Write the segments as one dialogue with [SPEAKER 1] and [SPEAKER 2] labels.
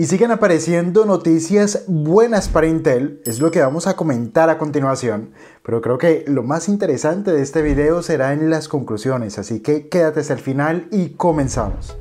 [SPEAKER 1] Y siguen apareciendo noticias buenas para Intel, es lo que vamos a comentar a continuación, pero creo que lo más interesante de este video será en las conclusiones, así que quédate hasta el final y comenzamos.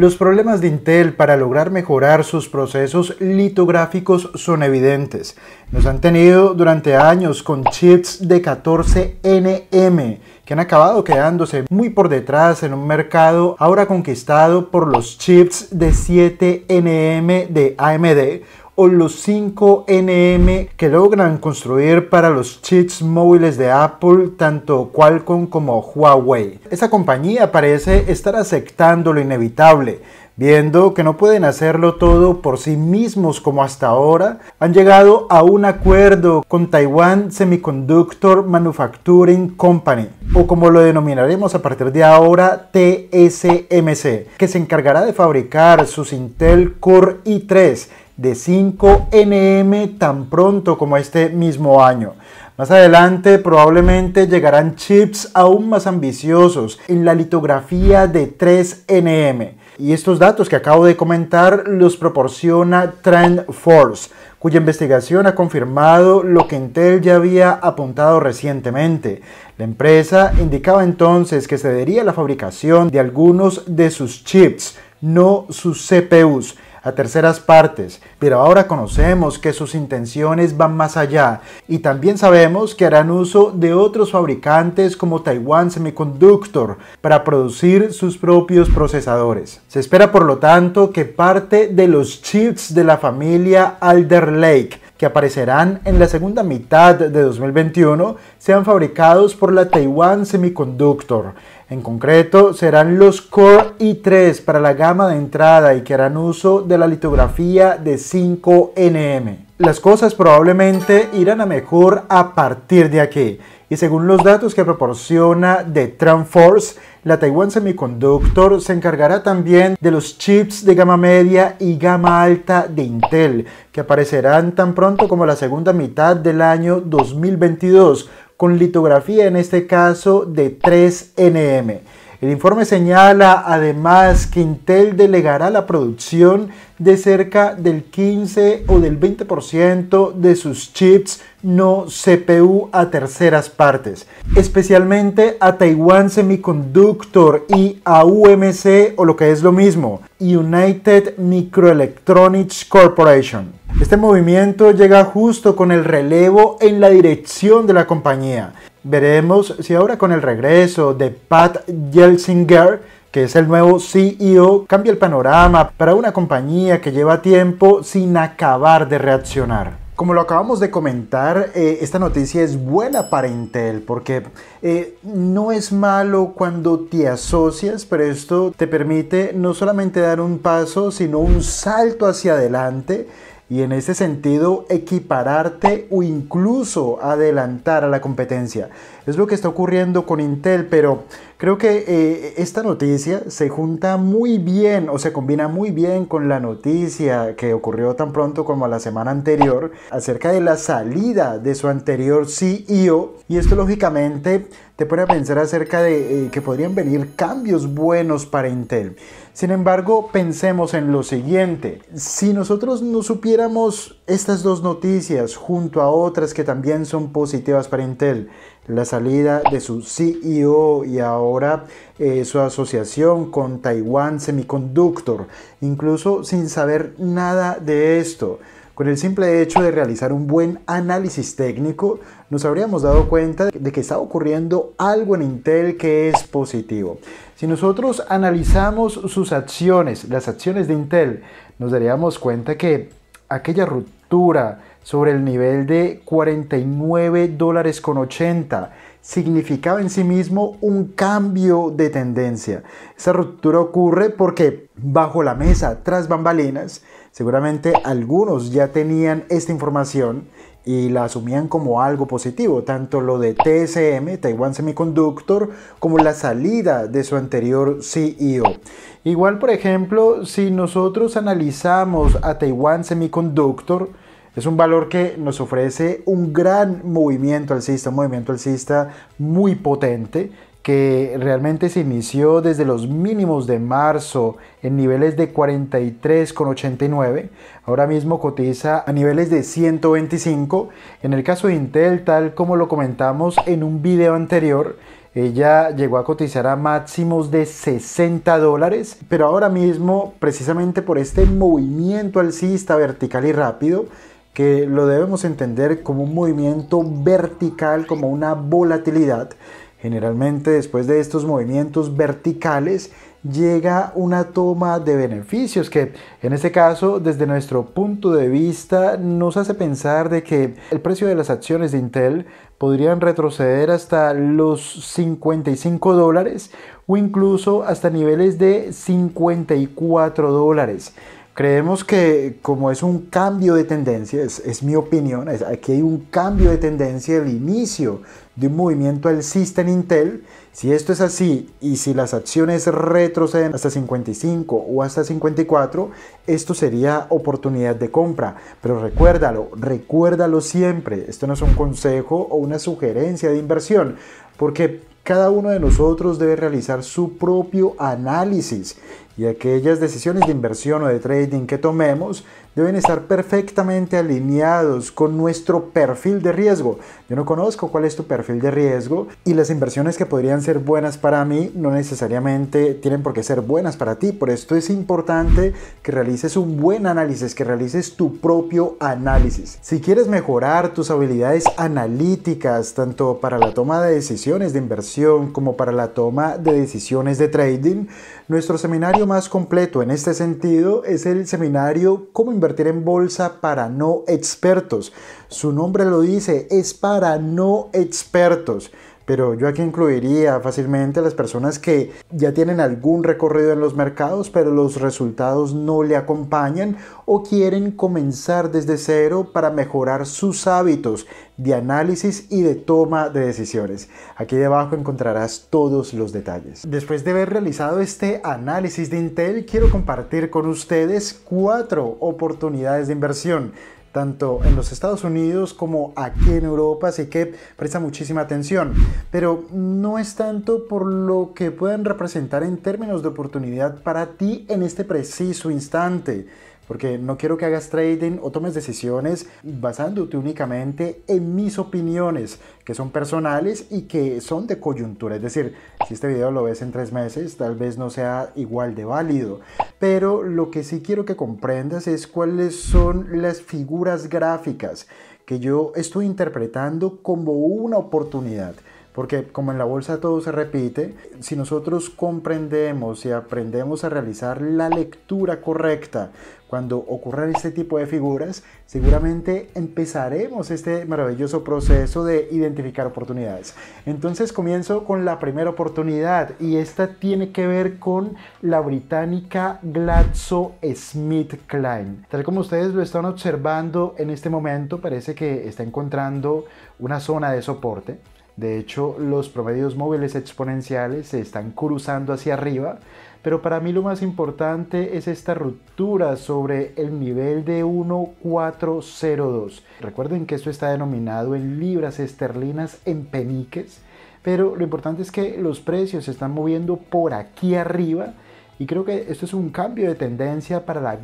[SPEAKER 1] Los problemas de Intel para lograr mejorar sus procesos litográficos son evidentes. Nos han tenido durante años con chips de 14nm que han acabado quedándose muy por detrás en un mercado ahora conquistado por los chips de 7nm de AMD los 5NM que logran construir para los chips móviles de Apple, tanto Qualcomm como Huawei. Esta compañía parece estar aceptando lo inevitable, viendo que no pueden hacerlo todo por sí mismos como hasta ahora, han llegado a un acuerdo con Taiwan Semiconductor Manufacturing Company, o como lo denominaremos a partir de ahora TSMC, que se encargará de fabricar sus Intel Core i3 de 5 NM tan pronto como este mismo año. Más adelante probablemente llegarán chips aún más ambiciosos en la litografía de 3NM. Y estos datos que acabo de comentar los proporciona TrendForce, cuya investigación ha confirmado lo que Intel ya había apuntado recientemente. La empresa indicaba entonces que cedería la fabricación de algunos de sus chips, no sus CPUs, a terceras partes, pero ahora conocemos que sus intenciones van más allá y también sabemos que harán uso de otros fabricantes como Taiwan Semiconductor para producir sus propios procesadores. Se espera por lo tanto que parte de los chips de la familia Alder Lake que aparecerán en la segunda mitad de 2021 sean fabricados por la Taiwan Semiconductor en concreto, serán los Core i3 para la gama de entrada y que harán uso de la litografía de 5nm. Las cosas probablemente irán a mejor a partir de aquí y según los datos que proporciona The Transforce, la Taiwan Semiconductor se encargará también de los chips de gama media y gama alta de Intel, que aparecerán tan pronto como la segunda mitad del año 2022, con litografía en este caso de 3NM. El informe señala además que Intel delegará la producción de cerca del 15 o del 20% de sus chips no CPU a terceras partes, especialmente a Taiwan Semiconductor y a UMC o lo que es lo mismo, United Microelectronics Corporation. Este movimiento llega justo con el relevo en la dirección de la compañía, Veremos si ahora con el regreso de Pat Gelsinger, que es el nuevo CEO, cambia el panorama para una compañía que lleva tiempo sin acabar de reaccionar. Como lo acabamos de comentar, eh, esta noticia es buena para Intel porque eh, no es malo cuando te asocias, pero esto te permite no solamente dar un paso, sino un salto hacia adelante y en ese sentido equipararte o incluso adelantar a la competencia. Es lo que está ocurriendo con Intel, pero Creo que eh, esta noticia se junta muy bien o se combina muy bien con la noticia que ocurrió tan pronto como la semana anterior acerca de la salida de su anterior CEO. Y esto lógicamente te pone a pensar acerca de eh, que podrían venir cambios buenos para Intel. Sin embargo, pensemos en lo siguiente. Si nosotros no supiéramos estas dos noticias junto a otras que también son positivas para Intel, la salida de su CEO y ahora eh, su asociación con Taiwan Semiconductor, incluso sin saber nada de esto. Con el simple hecho de realizar un buen análisis técnico, nos habríamos dado cuenta de que está ocurriendo algo en Intel que es positivo. Si nosotros analizamos sus acciones, las acciones de Intel, nos daríamos cuenta que aquella ruptura sobre el nivel de $49.80, dólares con significaba en sí mismo un cambio de tendencia. Esa ruptura ocurre porque bajo la mesa, tras bambalinas, seguramente algunos ya tenían esta información y la asumían como algo positivo, tanto lo de TSM, Taiwan Semiconductor, como la salida de su anterior CEO. Igual, por ejemplo, si nosotros analizamos a Taiwan Semiconductor, es un valor que nos ofrece un gran movimiento alcista, un movimiento alcista muy potente que realmente se inició desde los mínimos de marzo en niveles de 43,89. Ahora mismo cotiza a niveles de 125. En el caso de Intel, tal como lo comentamos en un video anterior, ella llegó a cotizar a máximos de 60 dólares, pero ahora mismo, precisamente por este movimiento alcista vertical y rápido, que lo debemos entender como un movimiento vertical, como una volatilidad. Generalmente después de estos movimientos verticales llega una toma de beneficios que en este caso desde nuestro punto de vista nos hace pensar de que el precio de las acciones de Intel podrían retroceder hasta los 55 dólares o incluso hasta niveles de 54 dólares. Creemos que como es un cambio de tendencia, es, mi opinión, aquí hay un cambio de tendencia, del inicio de un movimiento al system Intel, si esto es así y si las acciones retroceden hasta 55 o hasta 54, esto sería oportunidad de compra. Pero recuérdalo, recuérdalo siempre. Esto no es un consejo o una sugerencia de inversión, porque cada uno de nosotros debe realizar su propio análisis y aquellas decisiones de inversión o de trading que tomemos deben estar perfectamente alineados con nuestro perfil de riesgo. Yo no conozco cuál es tu perfil de riesgo y las inversiones que podrían ser buenas para mí no necesariamente tienen por qué ser buenas para ti. Por esto es importante que realices un buen análisis, que realices tu propio análisis. Si quieres mejorar tus habilidades analíticas, tanto para la toma de decisiones de inversión como para la toma de decisiones de trading, nuestro seminario más completo en este sentido es el seminario Cómo en bolsa para no expertos. Su nombre lo dice, es para no expertos. Pero yo aquí incluiría fácilmente a las personas que ya tienen algún recorrido en los mercados, pero los resultados no le acompañan o quieren comenzar desde cero para mejorar sus hábitos de análisis y de toma de decisiones. Aquí debajo encontrarás todos los detalles. Después de haber realizado este análisis de Intel, quiero compartir con ustedes cuatro oportunidades de inversión tanto en los Estados Unidos como aquí en Europa, así que presta muchísima atención. Pero no es tanto por lo que pueden representar en términos de oportunidad para ti en este preciso instante, porque no quiero que hagas trading o tomes decisiones basándote únicamente en mis opiniones, que son personales y que son de coyuntura. Es decir, si este video lo ves en tres meses, tal vez no sea igual de válido. Pero lo que sí quiero que comprendas es cuáles son las figuras gráficas que yo estoy interpretando como una oportunidad. Porque como en la bolsa todo se repite, si nosotros comprendemos y aprendemos a realizar la lectura correcta cuando ocurran este tipo de figuras, seguramente empezaremos este maravilloso proceso de identificar oportunidades. Entonces comienzo con la primera oportunidad y esta tiene que ver con la británica Smith Klein. Tal como ustedes lo están observando en este momento, parece que está encontrando una zona de soporte. De hecho, los promedios móviles exponenciales se están cruzando hacia arriba, pero para mí lo más importante es esta ruptura sobre el nivel de 1,402. Recuerden que esto está denominado en libras esterlinas en peniques, pero lo importante es que los precios se están moviendo por aquí arriba. Y creo que esto es un cambio de tendencia para la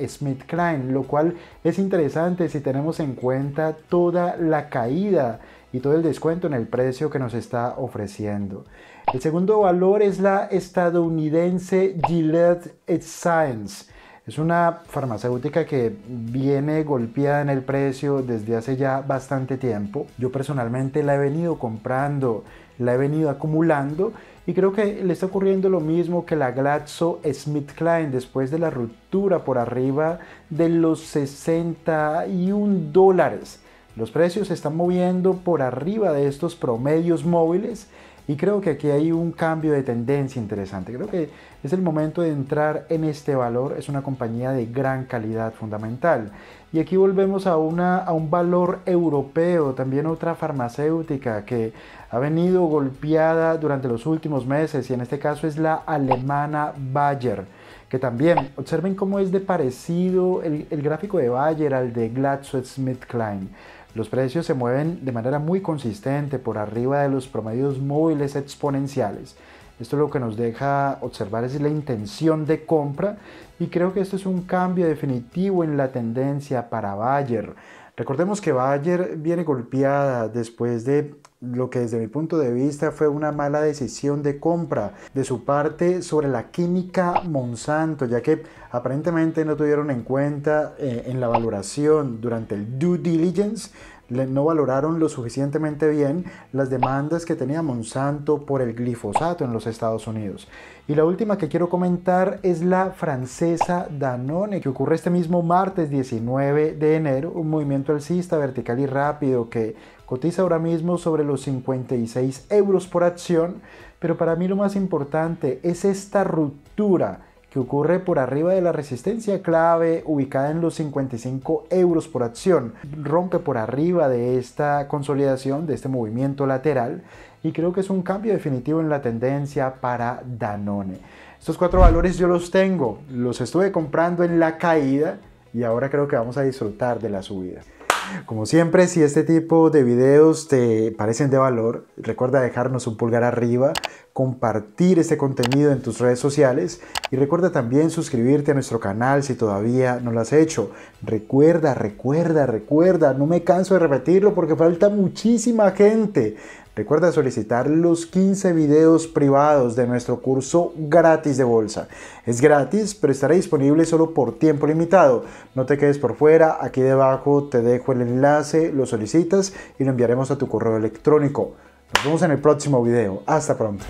[SPEAKER 1] Smith Klein, lo cual es interesante si tenemos en cuenta toda la caída y todo el descuento en el precio que nos está ofreciendo. El segundo valor es la estadounidense Gillette Science. Es una farmacéutica que viene golpeada en el precio desde hace ya bastante tiempo. Yo personalmente la he venido comprando, la he venido acumulando y creo que le está ocurriendo lo mismo que la Smith Klein después de la ruptura por arriba de los 61 dólares. Los precios se están moviendo por arriba de estos promedios móviles y creo que aquí hay un cambio de tendencia interesante. Creo que es el momento de entrar en este valor. Es una compañía de gran calidad fundamental. Y aquí volvemos a, una, a un valor europeo, también otra farmacéutica que ha venido golpeada durante los últimos meses y en este caso es la alemana Bayer que también observen cómo es de parecido el, gráfico de Bayer al de GlaxoSmithKline. Los precios se mueven de manera muy consistente por arriba de los promedios móviles exponenciales. Esto lo que nos deja observar es la intención de compra y creo que esto es un cambio definitivo en la tendencia para Bayer. Recordemos que Bayer viene golpeada después de lo que desde mi punto de vista fue una mala decisión de compra de su parte sobre la química Monsanto, ya que aparentemente no tuvieron en cuenta eh, en la valoración durante el due diligence no valoraron lo suficientemente bien las demandas que tenía Monsanto por el glifosato en los Estados Unidos. Y la última que quiero comentar es la francesa Danone, que ocurre este mismo martes 19 de enero, un movimiento alcista vertical y rápido que cotiza ahora mismo sobre los 56 euros por acción, pero para mí lo más importante es esta ruptura que ocurre por arriba de la resistencia clave ubicada en los 55 euros por acción. Rompe por arriba de esta consolidación, de este movimiento lateral y creo que es un cambio definitivo en la tendencia para Danone. Estos cuatro valores yo los tengo, los estuve comprando en la caída y ahora creo que vamos a disfrutar de la subida. Como siempre, si este tipo de videos te parecen de valor, recuerda dejarnos un pulgar arriba, compartir este contenido en tus redes sociales y recuerda también suscribirte a nuestro canal si todavía no lo has hecho. Recuerda, recuerda, recuerda, no me canso de repetirlo porque falta muchísima gente. Recuerda solicitar los 15 videos privados de nuestro curso gratis de bolsa. Es gratis, pero estará disponible solo por tiempo limitado. No te quedes por fuera, aquí debajo te dejo el enlace, lo solicitas y lo enviaremos a tu correo electrónico. Nos vemos en el próximo video. Hasta pronto.